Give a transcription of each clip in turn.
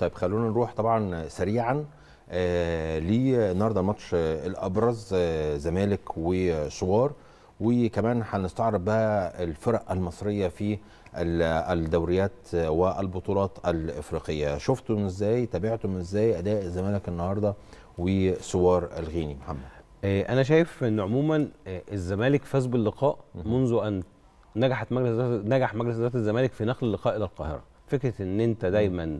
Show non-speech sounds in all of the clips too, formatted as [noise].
طيب خلونا نروح طبعا سريعا آه ليه النهارده الماتش آه، الابرز آه زمالك وسوار وكمان هنستعرض بقى الفرق المصريه في الدوريات آه، والبطولات الافريقيه شفتم ازاي تابعتم ازاي اداء الزمالك النهارده وسوار الغيني محمد آه، انا شايف ان عموما الزمالك فاز باللقاء منذ ان نجحت مجلس نجح مجلس اداره الزمالك في نقل اللقاء الى القاهره فكره ان انت دايما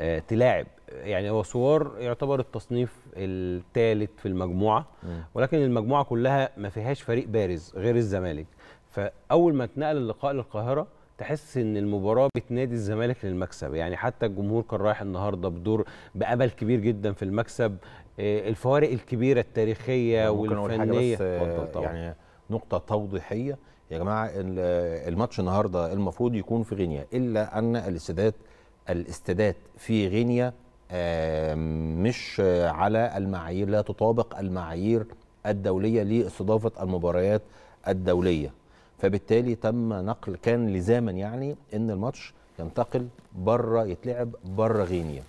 آه، تلاعب يعني هو سوار يعتبر التصنيف الثالث في المجموعه ولكن المجموعه كلها ما فيهاش فريق بارز غير الزمالك فاول ما اتنقل اللقاء للقاهره تحس ان المباراه بتنادي الزمالك للمكسب يعني حتى الجمهور كان رايح النهارده بدور بامل كبير جدا في المكسب آه، الفوارق الكبيره التاريخيه والفنيه بس آه، طبعا. يعني نقطه توضيحيه يا جماعه الماتش النهارده المفروض يكون في غينيا الا ان الاستادات الاستادات في غينيا مش على المعايير لا تطابق المعايير الدوليه لاستضافه المباريات الدوليه فبالتالي تم نقل كان لزاما يعني ان الماتش ينتقل بره يتلعب بره غينيا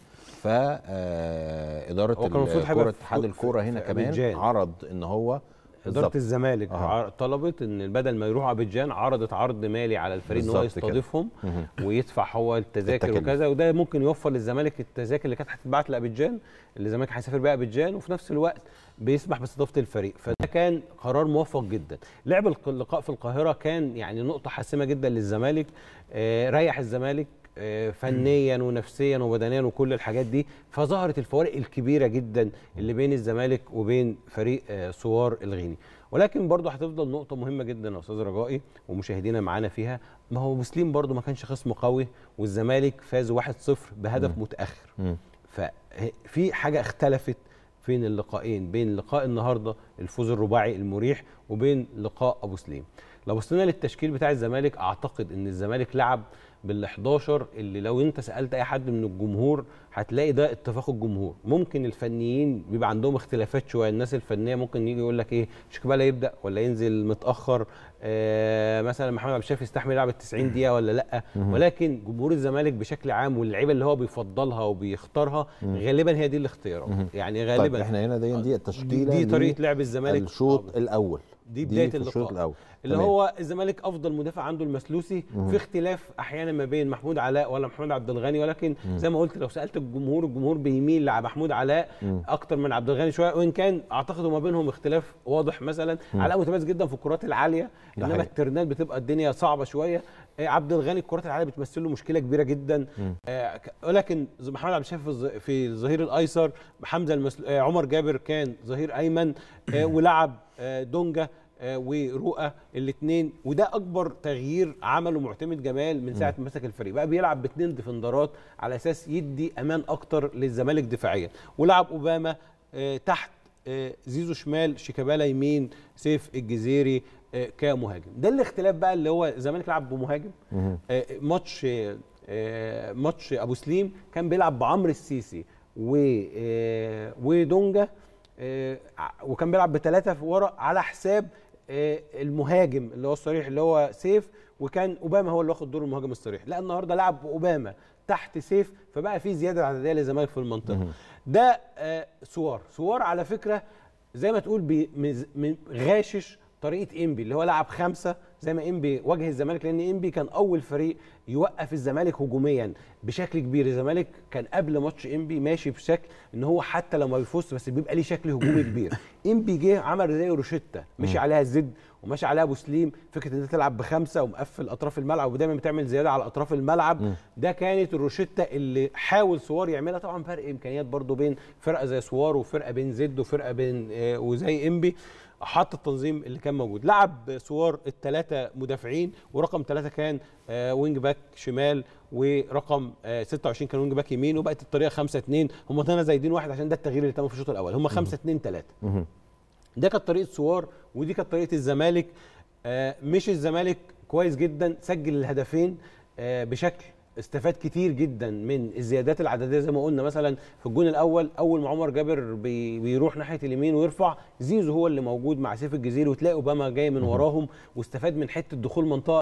فاداره آه، كره اتحاد الكوره هنا كمان عرض ان هو اداره الزمالك آه. طلبت ان بدل ما يروحوا ابيجان عرضت عرض مالي على الفريق ان هو يستضيفهم ويدفع هو التذاكر وكذا وده ممكن يوفر للزمالك التذاكر اللي كانت هتتبعت لابيجان اللي الزمالك هيسافر بيها ابيجان وفي نفس الوقت بيسمح باستضافه الفريق فده كان قرار موفق جدا لعب اللقاء في القاهره كان يعني نقطه حاسمه جدا للزمالك آه، ريح الزمالك آه، فنيا ونفسيا وبدنيا وكل الحاجات دي فظهرت الفوارق الكبيره جدا اللي بين الزمالك وبين فريق آه، سوار الغيني ولكن برضه هتفضل نقطه مهمه جدا يا استاذ رجائي ومشاهدينا معانا فيها ما هو مسلم برضه ما كانش خصم قوي والزمالك فاز 1-0 بهدف متاخر ففي آه، حاجه اختلفت بين اللقائين بين لقاء النهارده الفوز الرباعي المريح وبين لقاء ابو سليم لو بصينا للتشكيل بتاع الزمالك اعتقد ان الزمالك لعب بال11 اللي لو انت سالت اي حد من الجمهور هتلاقي ده اتفاق الجمهور ممكن الفنيين بيبقى عندهم اختلافات شويه الناس الفنيه ممكن يجي يقول لك ايه شيكابالا يبدا ولا ينزل متاخر آه مثلا محمد عبد الشافي يستحمل يلعب ال 90 دقيقه ولا لا ولكن جمهور الزمالك بشكل عام واللعيبه اللي هو بيفضلها وبيختارها غالبا هي دي الاختيارات يعني طيب، غالبا طيب احنا هنا دي, دي التشكيله آه، دي, دي طريقه لعب الزمالك الشوط آه، الاول دي بدايه دي اللقاء الاول اللي تمام. هو الزمالك افضل مدافع عنده المسلوسي مم. في اختلاف احيانا ما بين محمود علاء ولا محمود عبد الغني ولكن مم. زي ما قلت لو سالت الجمهور الجمهور بيميل لمحمود علاء مم. اكتر من عبد الغني شويه وان كان اعتقد ما بينهم اختلاف واضح مثلا مم. علاء متميز جدا في الكرات العاليه انما حقيقة. الترنات بتبقى الدنيا صعبه شويه إيه، عبد الغني الكرات العاليه بتمثل له مشكله كبيره جدا آه ولكن محمد عبد الشافي في الظهير الايسر حمزه المسل... آه عمر جابر كان ظهير ايمن آه [clears throat] ولعب آه، دونجا آه، ورؤى الاثنين وده اكبر تغيير عمله معتمد جمال من ساعه ما مسك الفريق بقى بيلعب باثنين ديفندرات على اساس يدي امان اكتر للزمالك دفاعيا ولعب اوباما آه، تحت زيزو شمال شيكابالا يمين سيف الجزيري كمهاجم ده الاختلاف بقى اللي هو الزمالك لعب بمهاجم ماتش ماتش ابو سليم كان بيلعب بعمرو السيسي ودونجا آه، وكان بيلعب بثلاثه في ورا على حساب آه، المهاجم اللي هو الصريح اللي هو سيف وكان اوباما هو اللي واخد دور المهاجم الصريح لا النهارده لعب اوباما تحت سيف فبقى في زياده عدديه للزمالك في المنطقه ده آه، سوار سوار على فكره زي ما تقول غاشش طريقه انبي اللي هو لعب خمسه زي ما انبي واجه الزمالك لان انبي كان اول فريق يوقف الزمالك هجوميا بشكل كبير الزمالك كان قبل ماتش انبي ماشي بشكل ان هو حتى لو ما بيفوز بس بيبقى ليه شكل هجومي كبير [coughs] انبي جه عمل زي روشيتا مشي عليها الزد وماشي عليها ابو سليم فكره ان انت تلعب بخمسه ومقفل اطراف الملعب ودايما بتعمل زياده على اطراف الملعب ده كانت الروشيتا اللي حاول سوار يعملها طبعا فرق امكانيات برضو بين فرقه زي سوار وفرقه بين زد وفرقه بين آه، وزي انبي حط التنظيم اللي كان موجود لعب سوار الثلاثه ثلاثه مدافعين ورقم ثلاثه كان وينج آه، باك شمال ورقم 26 آه، كان وينج باك يمين وبقت الطريقه 5 2 هم كانوا زايدين واحد عشان ده التغيير اللي تم في الشوط الاول هم 5 2 3 ده كانت طريقه سوار ودي كانت طريقه الزمالك آه، مش الزمالك كويس جدا سجل الهدفين بشكل استفاد كتير جدا من الزيادات العدديه زي ما قلنا مثلا في الجون الاول اول ما عمر جابر بي بيروح ناحيه اليمين ويرفع زيزو هو اللي موجود مع سيف الجزيري وتلاقي اوباما جاي من وراهم واستفاد من حته دخول منطقه